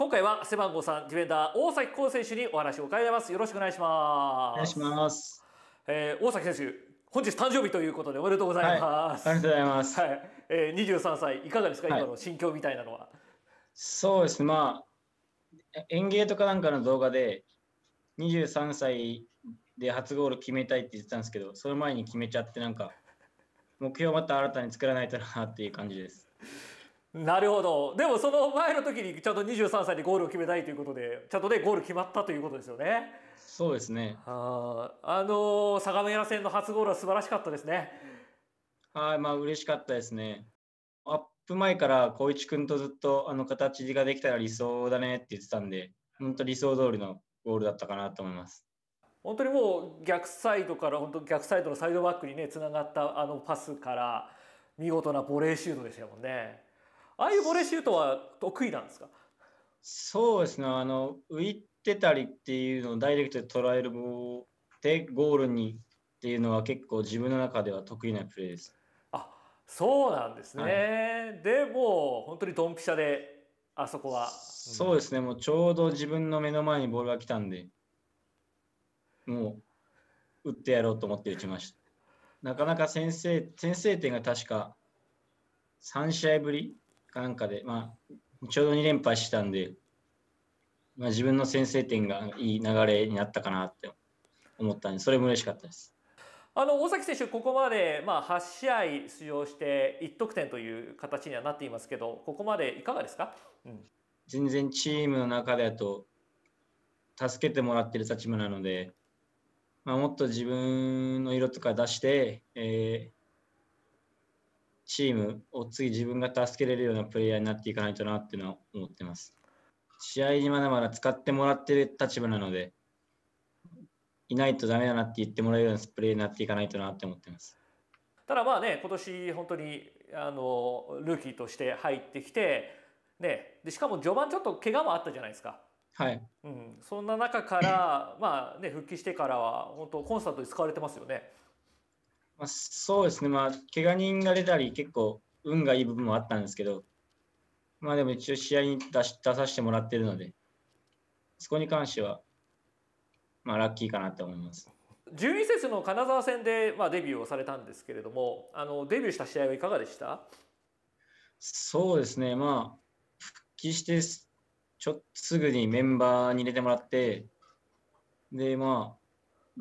今回は背番号3ディフェンダー大崎浩選手にお話を伺いますよろしくお願いしますお願いします、えー、大崎選手本日誕生日ということでおめでとうございます、はい、ありがとうございます、はいええ二十三歳いかがですか、今の心境みたいなのはそうですまあ園芸とかなんかの動画で23歳で初ゴール決めたいって言ってたんですけどその前に決めちゃってなんか目標をまた新たに作らないとなっていう感じですなるほどでもその前の時にちゃんと23歳でゴールを決めたいということでちゃんとねゴール決まったということですよねそうですねああの相模原戦の初ゴールは素晴らしかったですねはいまあ嬉しかったですねアップ前から光一君とずっとあの形ができたら理想だねって言ってたんで本当理想通りのゴールだったかなと思います本当にもう逆サイドから本当逆サイドのサイドバックにねつながったあのパスから見事なボレーシュートでしたもんねああいうボレーシュートは得意なんですかそうですねあの浮いてたりっていうのをダイレクトで捉えるボでゴールにっていうのは結構自分の中では得意なプレーです。あそうなんですね、はい、でも本当にドンピシャであそこは、そうですねもうちょうど自分の目の前にボールが来たんでもう打ってやろうと思って打ちました。なかなか先制先制点が確か3試合ぶりなんかで、まあ、ちょうど2連敗したんで、まあ、自分の先制点がいい流れになったかなって思ったんで、それも嬉しかったです。あの大崎選手、ここまで、まあ、8試合出場して1得点という形にはなっていますけど、ここまでいかがですか、うん、全然チームの中だと、助けてもらってる立場なので、まあ、もっと自分の色とか出して、えー、チームを次自分が助けれるようなプレイヤーになっていかないとなっていうのは思ってます。試合にまだまだ使ってもらってる立場なので、いないとダメだなって言ってもらえるようなプレーになっていかないとなって思ってます。ただまあね、今年本当にあのルーキーとして入ってきて、ね、でしかも序盤ちょっと怪我もあったじゃないですか。はい。うん、そんな中からまあね復帰してからは本当コンサートに使われてますよね。まあ、そうですね、まあ、怪我人が出たり、結構運がいい部分もあったんですけど、まあでも一応試合に出し出させてもらってるので、そこに関しては、まあ、ラッキーかなと思います。12節の金沢戦で、まあ、デビューをされたんですけれどもあのデビューした試合はいかがでしたそうですねまあ復帰してちょすぐにメンバーに入れてもらってでまあ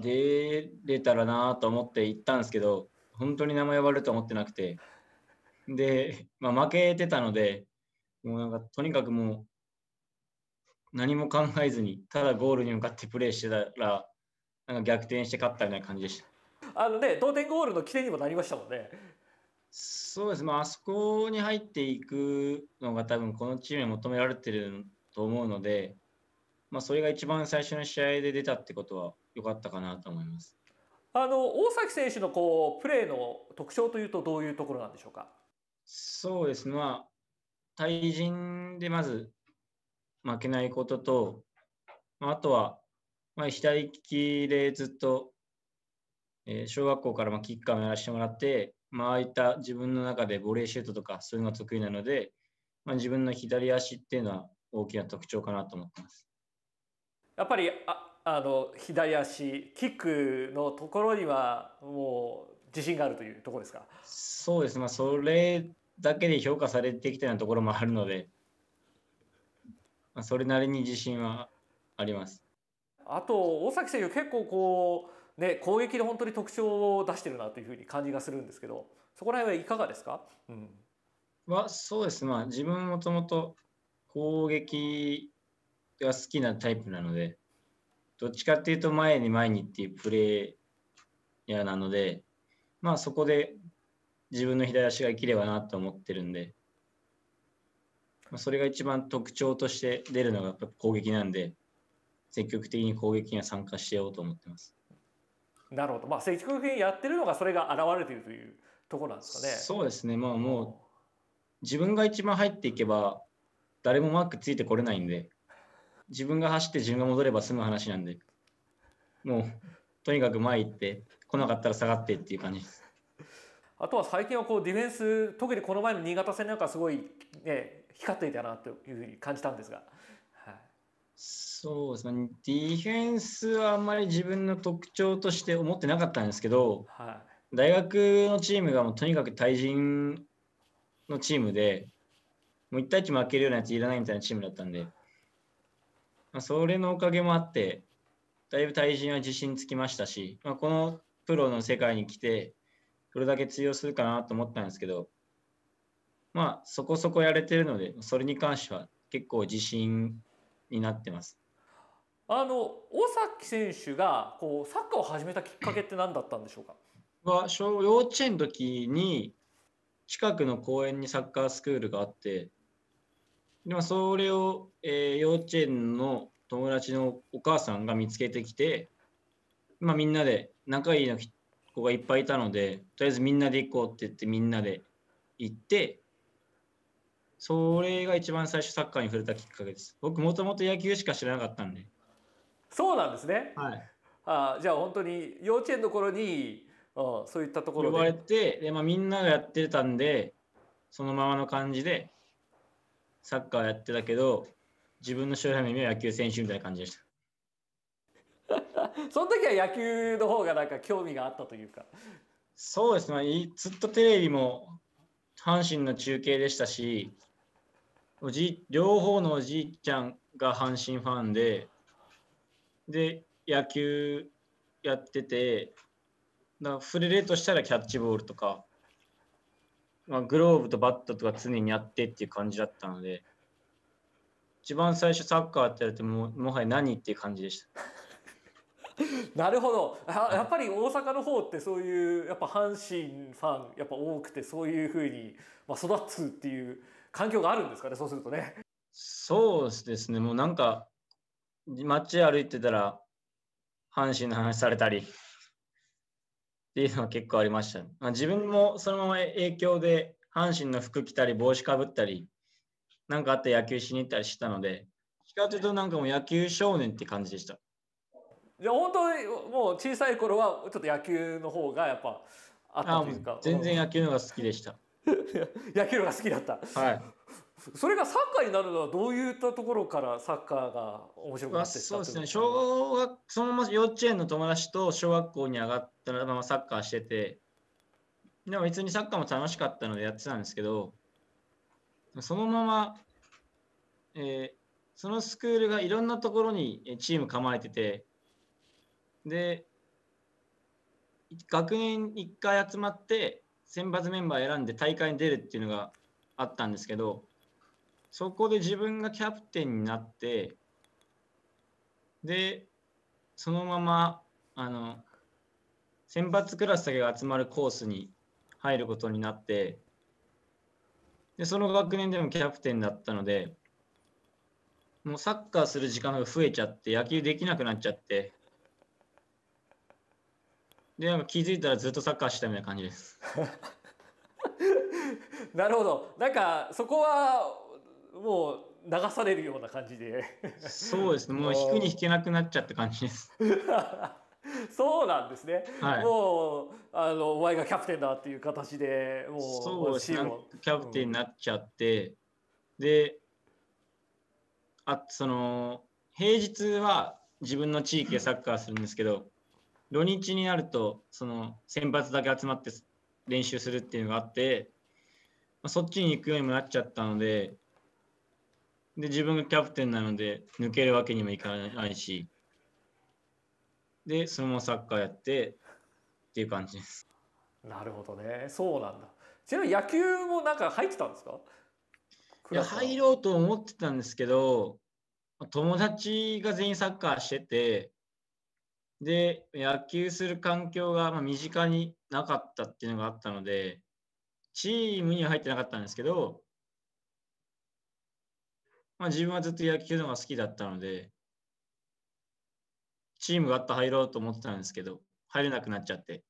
出れたらなと思って行ったんですけど、本当に名前呼ばれると思ってなくて、で、まあ、負けてたので、もうなんかとにかくもう何も考えずに、ただゴールに向かってプレーしてたら、なんか逆転して勝ったみたいな感じでした。あのね、同点ゴールの起点にもなりましたもんね。そうです、まあ、あそこに入っていくのが多分このチームに求められてると思うので、まあ、それが一番最初の試合で出たってことは良かったかなと思います。あの大崎選手のこうプレーの特徴というとどういうところなんでしょうか。そうですね。まあ対人でまず負けないことと、まあ、あとは、まあ、左利きでずっと、えー、小学校からまキッカーもやらせてもらって、まあ、ああいった自分の中でボレーシュートとかそういうのが得意なので、まあ、自分の左足っていうのは大きな特徴かなと思ってます。やっぱりああの左足キックのところにはもう自信があるというところですかそうですね、まあ、それだけで評価されてきたようなところもあるので、まあ、それなりに自信はあります。あと大崎選手結構こうね攻撃の本当に特徴を出してるなというふうに感じがするんですけどそこら辺はいかがですか、うん、あそうですまあ自分もともと攻撃が好きなタイプなので、どっちかっていうと前に前にっていうプレイヤーなので、まあそこで自分の左足が生きればなと思ってるんで、まあ、それが一番特徴として出るのがやっぱ攻撃なんで、積極的に攻撃には参加してようと思ってます。なるほど、まあ、積極的にやってるのがそれが現れているというところなんですかね。そうですね、まあ、もう自分が一番入っていけば誰もマークついてこれないんで、自分が走って自分が戻れば済む話なんで、もう、とにかく前行って、来なかったら下がってっていう感じです。あとは最近はこうディフェンス、特にこの前の新潟戦なんかすごい、ね、光っていたなというふうに感じたんですが。はい、そうですね、ディフェンスはあんまり自分の特徴として思ってなかったんですけど、はい、大学のチームがもうとにかく対人のチームで、もう1対1負けるようなやついらないみたいなチームだったんで、まあ、それのおかげもあってだいぶ対人は自信つきましたし、まあ、このプロの世界に来てこれだけ通用するかなと思ったんですけどまあそこそこやれてるのでそれに関しては結構自信になってます。あの尾崎選手がこうサッカーを始めたきっかけって何だったんでしょうかは小幼稚園の時に近くの公園にサッカースクールがあってまあ、それを、えー、幼稚園の友達のお母さんが見つけてきて、まあ、みんなで仲いいの子がいっぱいいたのでとりあえずみんなで行こうって言ってみんなで行ってそれが一番最初サッカーに触れたきっかけです僕もともと野球しか知らなかったんでそうなんですね、はい、あじゃあ本当に幼稚園の頃にあそういったところで呼ばれてで、まあ、みんながやってたんでそのままの感じでサッカーやってたけど、自分の将来の夢は野球選手みたいな感じでした。その時は野球の方がなんか興味があったというか。そうですね、ずっとテレビも阪神の中継でしたし、おじ両方のおじいちゃんが阪神ファンで、で、野球やってて、だ触れるとしたらキャッチボールとか、まあ、グローブとバットとか常にやってっていう感じだったので、一番最初サッカーってやるとももはや何っていう感じでした。なるほどやっぱり大阪の方ってそういうやっぱ阪神ファンやっぱ多くてそういうふうに、まあ、育つっていう環境があるんですかねそうするとね。そうですねもうなんか街歩いてたら阪神の話されたりっていうのは結構ありました、ね、まあ、自分もそのまま影響で阪神の服着たり帽子かぶったり何かあって野球しに行ったりしたのでしっちかとうとなんかもう野球少年って感じでしたじゃあ本当もう小さい頃はちょっと野球の方がやっぱあったというか全然野球のが好きでした 野球のが好きだったはいそれがサッカーになるのはどういったところからサッカーが面白くなってそうですね小学そのまま幼稚園の友達と小学校に上がったらままサッカーしててでも別にサッカーも楽しかったのでやってたんですけどそのまま、えー、そのスクールがいろんなところにチーム構えててで学年1回集まって選抜メンバー選んで大会に出るっていうのがあったんですけどそこで自分がキャプテンになって、で、そのまま、あの、選抜クラスだけが集まるコースに入ることになって、で、その学年でもキャプテンだったので、もうサッカーする時間が増えちゃって、野球できなくなっちゃって、で、気づいたらずっとサッカーしたみたいな感じです。なるほど。なんか、そこはもう流されるような感じでそうですね もう引くに引けなくなっちゃった感じです そうなんですね、はい、もうあのお前がキャプテンだっていう形でもうそうですねキャプテンになっちゃって、うん、であその平日は自分の地域でサッカーするんですけど土日になるとその選抜だけ集まって練習するっていうのがあって、まあ、そっちに行くようにもなっちゃったのでで、自分がキャプテンなので、抜けるわけにもいかないし、で、そのままサッカーやってっていう感じです。なるほどね、そうなんだ。ちなみに野球もなんか入ってたんですかいや、入ろうと思ってたんですけど、友達が全員サッカーしてて、で、野球する環境が身近になかったっていうのがあったので、チームには入ってなかったんですけど、まあ、自分はずっと野球のが好きだったので、チームがあった入ろうと思ってたんですけど、入れなくなっちゃって。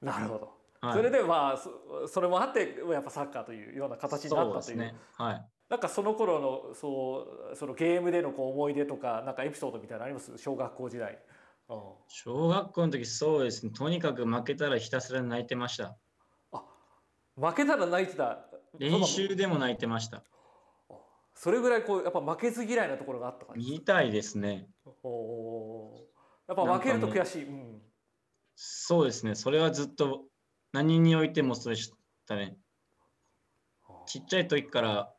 なるほど。はい、それでまあそそれもあってやっぱサッカーというような形になったという。うね、はい。なんかその頃のそうそのゲームでのこう思い出とかなんかエピソードみたいなのあります小学校時代。小学校の時そうですねとにかく負けたらひたすら泣いてました。あ負けたら泣いてた練習でも泣いてました。それぐらいこうやっぱ負けず嫌いなところがあった感じ見たいですねおおやっぱ負けると悔しい、うん、そうですねそれはずっと何においてもそれしたねちっちゃい時から、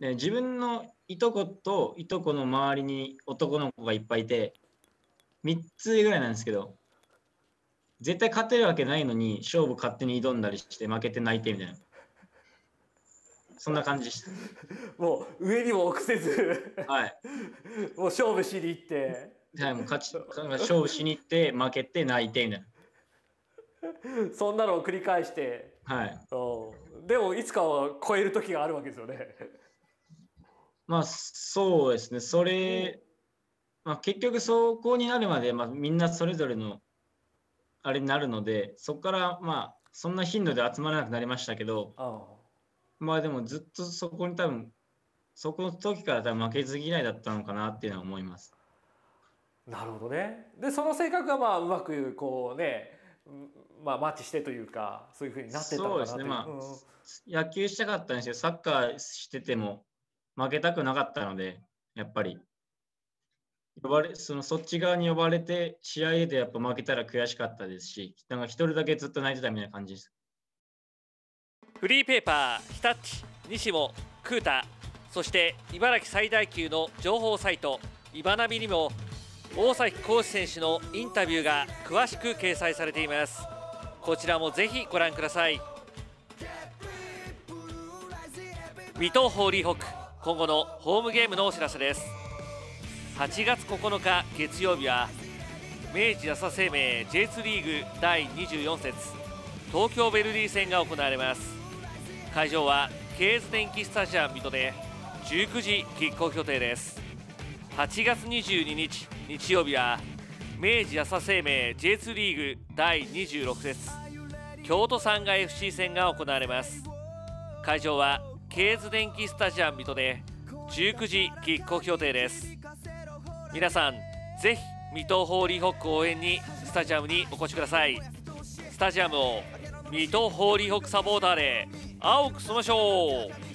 ね、自分のいとこといとこの周りに男の子がいっぱいいて3つぐらいなんですけど絶対勝てるわけないのに勝負勝手に挑んだりして負けて泣いてみたいなそんな感じでした。もう上にも臆せずはい。もう勝負しに行って。はい、もう勝ち、勝負しに行って、負けて泣いて そんなのを繰り返して。はい。でも、いつかは超える時があるわけですよね。まあ、そうですね。それ。まあ、結局そこになるまで、まあ、みんなそれぞれのあれになるのでそこからまあそんな頻度で集まらなくなりましたけどまあでもずっとそこに多分そこの時から多分負けず嫌いだったのかなっていうのは思います。なるほどね。でその性格がまあうまくこうね、まあマッチしてというかそういうふうになってたのかなそうですね。まあ、う野球したかったんですけどサッカーしてても負けたくなかったのでやっぱり呼ばれそのそっち側に呼ばれて試合でやっぱ負けたら悔しかったですし、なん一人だけずっと泣いてたみたいな感じです。フリーペーパー日立西もクータそして茨城最大級の情報サイト茨バナビにも大崎浩志選手のインタビューが詳しく掲載されていますこちらもぜひご覧ください水戸ホーリーホック今後のホームゲームのお知らせです8月9日月曜日は明治安田生命 J2 リーグ第24節東京ベルディ戦が行われます会場はケーズ電気スタジアム水戸で19時キックオフ予定です8月22日日曜日は明治朝生命 J2 リーグ第26節京都産が FC 戦が行われます会場はケーズ電気スタジアム水戸で19時キックオフ予定です皆さんぜひ水戸ホーリーホック応援にスタジアムにお越しくださいスタジアムを水戸ホーリーホックサポーターで青く染ましょう